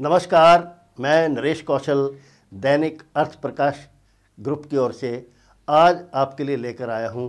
नमस्कार मैं नरेश कौशल दैनिक अर्थ प्रकाश ग्रुप की ओर से आज आपके लिए लेकर आया हूँ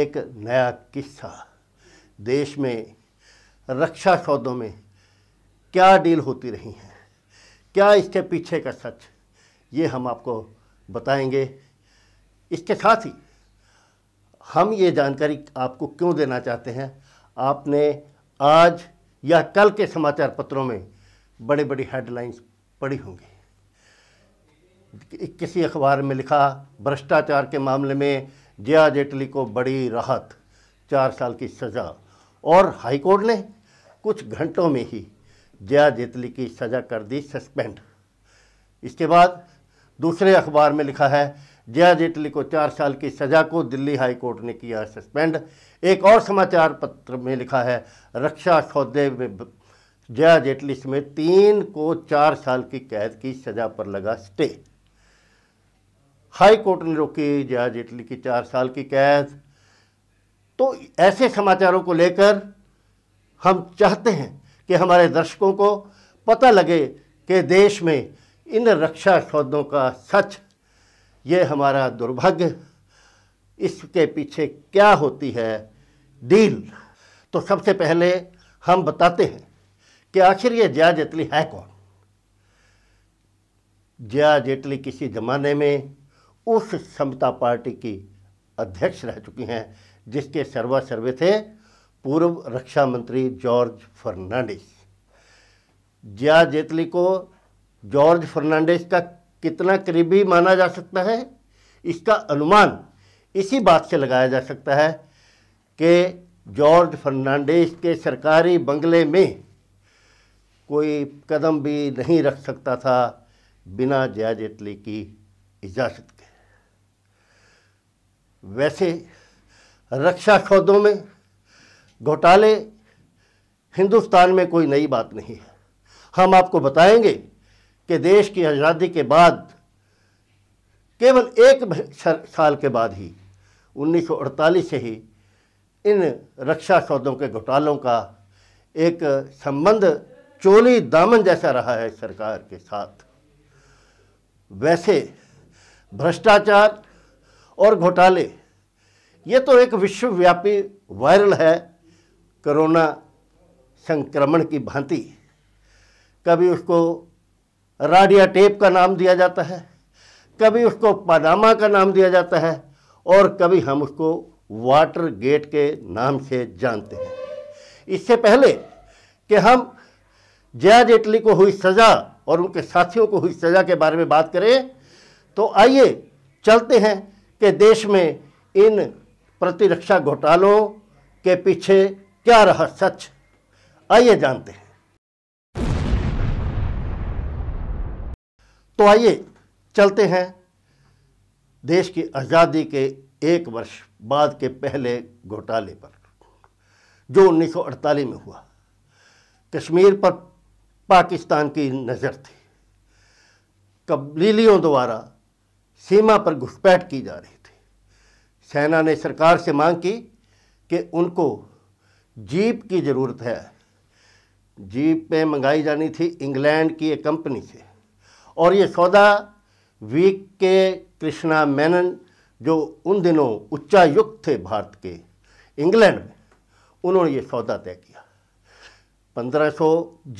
एक नया किस्सा देश में रक्षा सौदों में क्या डील होती रही हैं क्या इसके पीछे का सच ये हम आपको बताएंगे इसके साथ ही हम ये जानकारी आपको क्यों देना चाहते हैं आपने आज या कल के समाचार पत्रों में बड़े बड़ी हेडलाइंस पड़ी होंगी किसी अखबार में लिखा भ्रष्टाचार के मामले में जया जेटली को बड़ी राहत चार साल की सज़ा और हाईकोर्ट ने कुछ घंटों में ही जया जेटली की सज़ा कर दी सस्पेंड इसके बाद दूसरे अखबार में लिखा है जया जेटली को चार साल की सज़ा को दिल्ली हाई कोर्ट ने किया सस्पेंड एक और समाचार पत्र में लिखा है रक्षा सौदे में जया जेटली समेत तीन को चार साल की कैद की सजा पर लगा स्टे हाई कोर्ट ने रोकी जया जेटली की चार साल की कैद तो ऐसे समाचारों को लेकर हम चाहते हैं कि हमारे दर्शकों को पता लगे कि देश में इन रक्षा सौदों का सच ये हमारा दुर्भाग्य इसके पीछे क्या होती है डील तो सबसे पहले हम बताते हैं कि आखिर ये जया जेटली है कौन जया जेटली किसी ज़माने में उस समता पार्टी की अध्यक्ष रह चुकी हैं जिसके सर्वा सर्वे थे पूर्व रक्षा मंत्री जॉर्ज फर्नांडिस जया जेटली को जॉर्ज फर्नांडिस का कितना करीबी माना जा सकता है इसका अनुमान इसी बात से लगाया जा सकता है कि जॉर्ज फर्नांडिस के सरकारी बंगले में कोई कदम भी नहीं रख सकता था बिना जया जेटली की इजाज़त के वैसे रक्षा सौदों में घोटाले हिंदुस्तान में कोई नई बात नहीं है हम आपको बताएंगे कि देश की आज़ादी के बाद केवल एक साल के बाद ही 1948 से ही इन रक्षा सौदों के घोटालों का एक संबंध चोली दामन जैसा रहा है सरकार के साथ वैसे भ्रष्टाचार और घोटाले ये तो एक विश्वव्यापी वायरल है कोरोना संक्रमण की भांति कभी उसको राडिया टेप का नाम दिया जाता है कभी उसको पादामा का नाम दिया जाता है और कभी हम उसको वाटर गेट के नाम से जानते हैं इससे पहले कि हम जया जेटली को हुई सज़ा और उनके साथियों को हुई सज़ा के बारे में बात करें तो आइए चलते हैं कि देश में इन प्रतिरक्षा घोटालों के पीछे क्या रहा सच आइए जानते हैं तो आइए चलते हैं देश की आज़ादी के एक वर्ष बाद के पहले घोटाले पर जो 1948 में हुआ कश्मीर पर पाकिस्तान की नज़र थी कबलीलियों द्वारा सीमा पर घुसपैठ की जा रही थी सेना ने सरकार से मांग की कि उनको जीप की ज़रूरत है जीप में मंगाई जानी थी इंग्लैंड की एक कंपनी से और ये सौदा वीक के कृष्णा मेनन जो उन दिनों उच्चायुक्त थे भारत के इंग्लैंड में उन्होंने ये सौदा तय किया 1500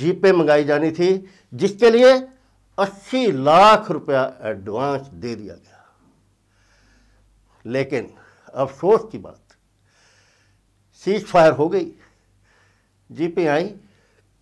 जीपें मंगाई जानी थी जिसके लिए 80 लाख रुपया एडवांस दे दिया गया लेकिन अफसोस की बात सीज फायर हो गई जीपें आई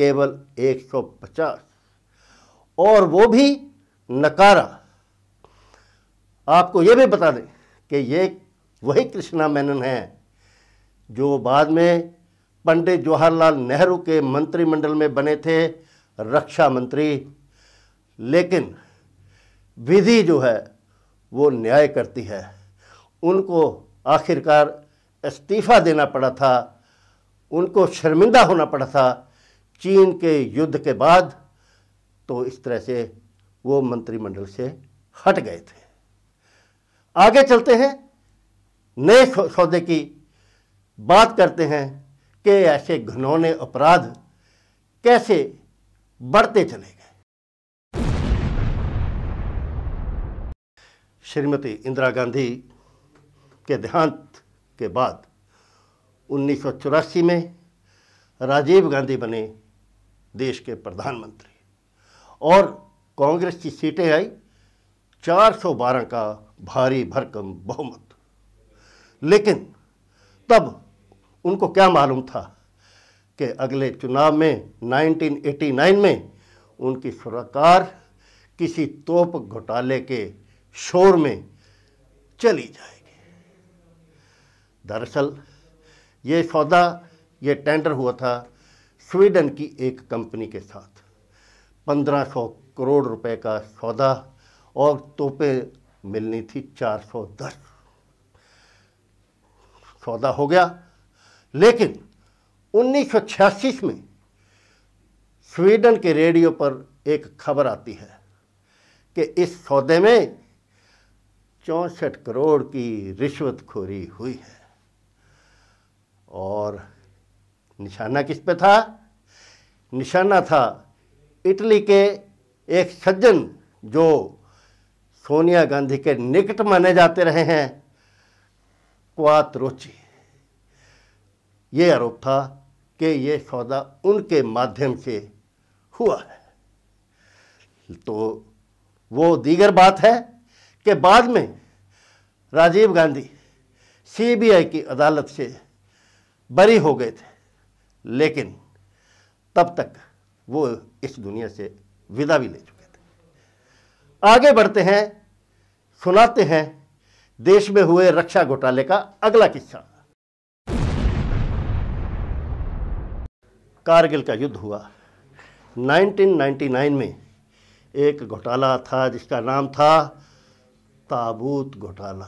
केवल 150 और वो भी नकारा आपको ये भी बता दें कि ये वही कृष्णा मेनन है जो बाद में पंडित जवाहरलाल नेहरू के मंत्रिमंडल में बने थे रक्षा मंत्री लेकिन विधि जो है वो न्याय करती है उनको आखिरकार इस्तीफ़ा देना पड़ा था उनको शर्मिंदा होना पड़ा था चीन के युद्ध के बाद तो इस तरह से वो मंत्रिमंडल से हट गए थे आगे चलते हैं नए सौदे की बात करते हैं के ऐसे घनौने अपराध कैसे बढ़ते चले गए श्रीमती इंदिरा गांधी के देहांत के बाद उन्नीस में राजीव गांधी बने देश के प्रधानमंत्री और कांग्रेस की सीटें आई 412 का भारी भरकम बहुमत लेकिन तब उनको क्या मालूम था कि अगले चुनाव में 1989 में उनकी सरकार किसी तोप घोटाले के शोर में चली जाएगी दरअसल ये सौदा ये टेंडर हुआ था स्वीडन की एक कंपनी के साथ 1500 करोड़ रुपए का सौदा और तोपे मिलनी थी 410 सौदा हो गया लेकिन 1986 में स्वीडन के रेडियो पर एक खबर आती है कि इस सौदे में चौंसठ करोड़ की रिश्वतखोरी हुई है और निशाना किस पे था निशाना था इटली के एक सज्जन जो सोनिया गांधी के निकट माने जाते रहे हैं क्वात रोची ये आरोप था कि ये सौदा उनके माध्यम से हुआ है तो वो दीगर बात है कि बाद में राजीव गांधी सीबीआई की अदालत से बरी हो गए थे लेकिन तब तक वो इस दुनिया से विदा भी ले चुके थे आगे बढ़ते हैं सुनाते हैं देश में हुए रक्षा घोटाले का अगला किस्सा कारगिल का युद्ध हुआ 1999 में एक घोटाला था जिसका नाम था ताबूत घोटाला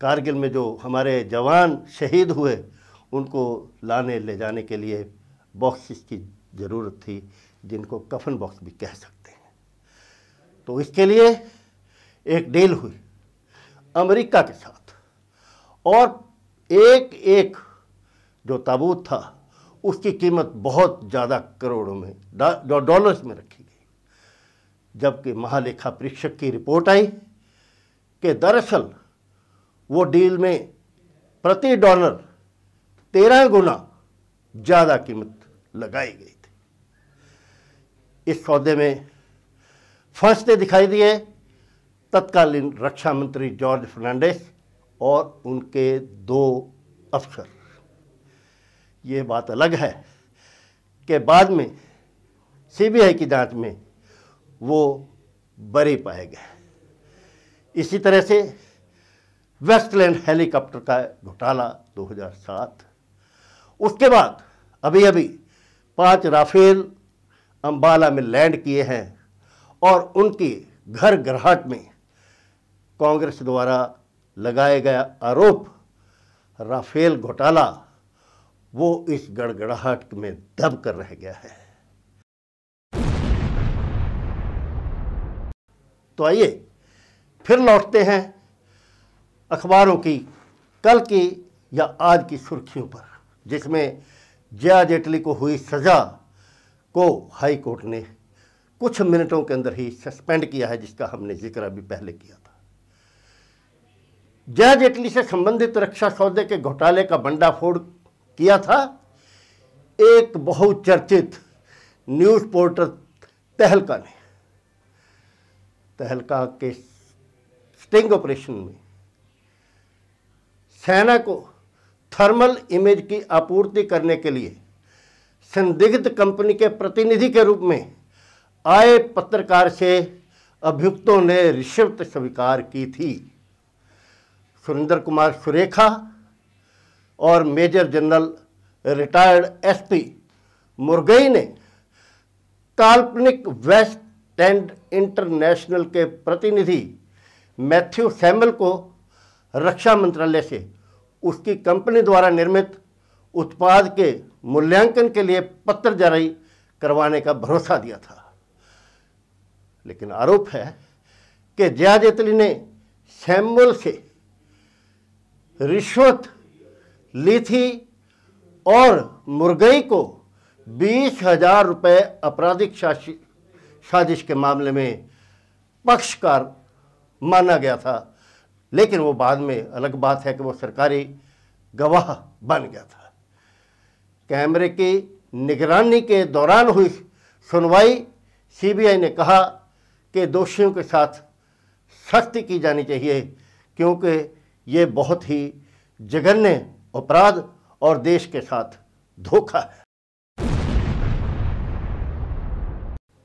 कारगिल में जो हमारे जवान शहीद हुए उनको लाने ले जाने के लिए बॉक्सिस की ज़रूरत थी जिनको कफन बॉक्स भी कह सकते हैं तो इसके लिए एक डील हुई अमेरिका के साथ और एक एक जो ताबूत था उसकी कीमत बहुत ज़्यादा करोड़ों में डॉलर्स में रखी गई जबकि महालेखा परीक्षक की रिपोर्ट आई कि दरअसल वो डील में प्रति डॉलर तेरह गुना ज़्यादा कीमत लगाई गई थी इस सौदे में फंसते दिखाई दिए तत्कालीन रक्षा मंत्री जॉर्ज फर्नांडिस और उनके दो अफसर ये बात अलग है कि बाद में सीबीआई की जांच में वो बरे पाए गए इसी तरह से वेस्टलैंड हेलीकॉप्टर का घोटाला 2007 उसके बाद अभी अभी पांच राफेल अंबाला में लैंड किए हैं और उनकी घर ग्राहट में कांग्रेस द्वारा लगाया गया आरोप राफेल घोटाला वो इस गड़गड़ाहट में दब कर रह गया है तो आइए फिर लौटते हैं अखबारों की कल की या आज की सुर्खियों पर जिसमें जया जेटली को हुई सज़ा को हाई कोर्ट ने कुछ मिनटों के अंदर ही सस्पेंड किया है जिसका हमने जिक्र अभी पहले किया था जया जेटली से संबंधित रक्षा सौदे के घोटाले का बंडाफोड़ किया था एक बहुचर्चित न्यूज़ पोर्टल तहलका ने तहलका के स्टिंग ऑपरेशन में सेना को थर्मल इमेज की आपूर्ति करने के लिए संदिग्ध कंपनी के प्रतिनिधि के रूप में आए पत्रकार से अभियुक्तों ने रिश्वत स्वीकार की थी सुरेंद्र कुमार सुरेखा और major general retired SP Murgai ने काल्पनिक वेस्ट एंड इंटरनेशनल के प्रतिनिधि मैथ्यू सैमल को रक्षा मंत्रालय से उसकी कंपनी द्वारा निर्मित उत्पाद के मूल्यांकन के लिए पत्र जारी करवाने का भरोसा दिया था लेकिन आरोप है कि जया जेतली ने सैमुअल से रिश्वत ली थी और मुर्गई को बीस हजार रुपये आपराधिक साजिश के मामले में पक्षकार माना गया था लेकिन वो बाद में अलग बात है कि वो सरकारी गवाह बन गया था कैमरे की निगरानी के दौरान हुई सुनवाई सीबीआई ने कहा कि दोषियों के साथ सख्ती की जानी चाहिए क्योंकि ये बहुत ही जघन्य अपराध और देश के साथ धोखा है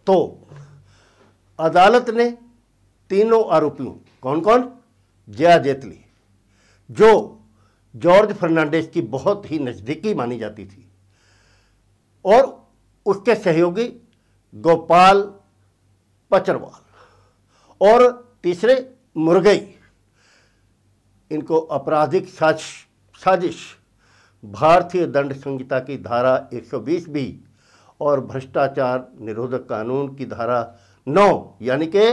तो अदालत ने तीनों आरोपियों कौन कौन जया जेतली जो जॉर्ज फर्नांडेस की बहुत ही नज़दीकी मानी जाती थी और उसके सहयोगी गोपाल पचरवाल और तीसरे मुर्गई इनको आपराधिक साक्ष साजिश भारतीय दंड संहिता की धारा 120 भी और भ्रष्टाचार निरोधक कानून की धारा 9 यानी के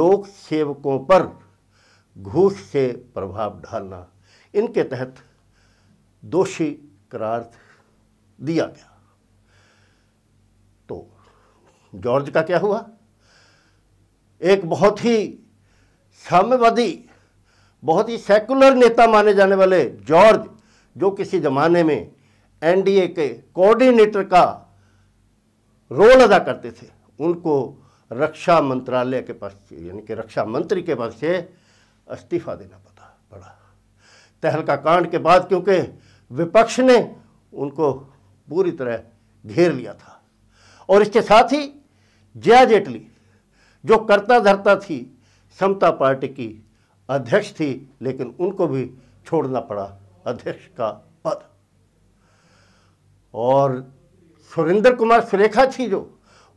लोक सेवकों पर घूस से प्रभाव डालना इनके तहत दोषी करार दिया गया तो जॉर्ज का क्या हुआ एक बहुत ही साम्यवादी बहुत ही सेकुलर नेता माने जाने वाले जॉर्ज जो किसी ज़माने में एनडीए के कोऑर्डिनेटर का रोल अदा करते थे उनको रक्षा मंत्रालय के पास यानी कि रक्षा मंत्री के पास से इस्तीफा देना पड़ा पड़ा तहलका कांड के बाद क्योंकि विपक्ष ने उनको पूरी तरह घेर लिया था और इसके साथ ही जया जेटली जो करता धरता थी समता पार्टी की अध्यक्ष थी लेकिन उनको भी छोड़ना पड़ा अध्यक्ष का पद और सुरेंद्र कुमार सुरेखा थी जो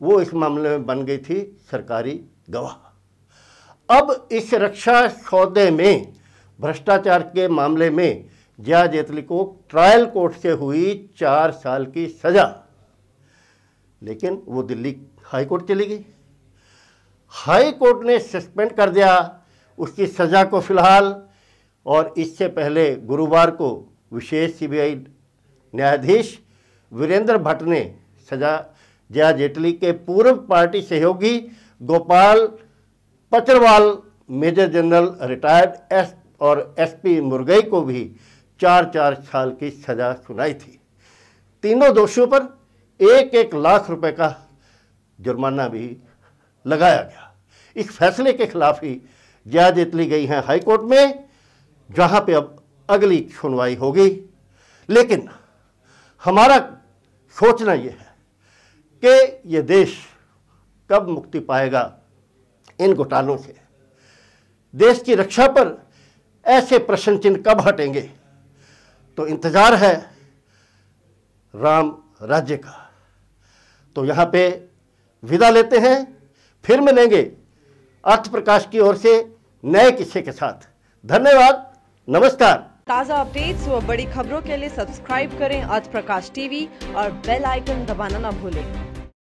वो इस मामले में बन गई थी सरकारी गवाह अब इस रक्षा सौदे में भ्रष्टाचार के मामले में जया जेतली को ट्रायल कोर्ट से हुई चार साल की सज़ा लेकिन वो दिल्ली हाई कोर्ट चली गई हाई कोर्ट ने सस्पेंड कर दिया उसकी सज़ा को फ़िलहाल और इससे पहले गुरुवार को विशेष सीबीआई न्यायाधीश वीरेंद्र भट्ट ने सजा जया जेटली के पूर्व पार्टी सहयोगी Gopal Pacharwal major general retired S और एसपी मुरगई को भी चार चार साल की सजा सुनाई थी तीनों दोषियों पर एक एक लाख रुपए का जुर्माना भी लगाया गया इस फैसले के खिलाफ ही ज्यादत ली गई है हाईकोर्ट में जहां पे अब अगली सुनवाई होगी लेकिन हमारा सोचना यह है कि ये देश कब मुक्ति पाएगा इन घोटालों से देश की रक्षा पर ऐसे प्रश्न चिन्ह कब हटेंगे तो इंतज़ार है राम राज्य का तो यहाँ पे विदा लेते हैं फिर मिलेंगे अर्थ प्रकाश की ओर से नए किस्से के साथ धन्यवाद नमस्कार ताज़ा अपडेट्स और बड़ी खबरों के लिए सब्सक्राइब करें अर्थ प्रकाश टीवी और बेल आइकन दबाना न भूलें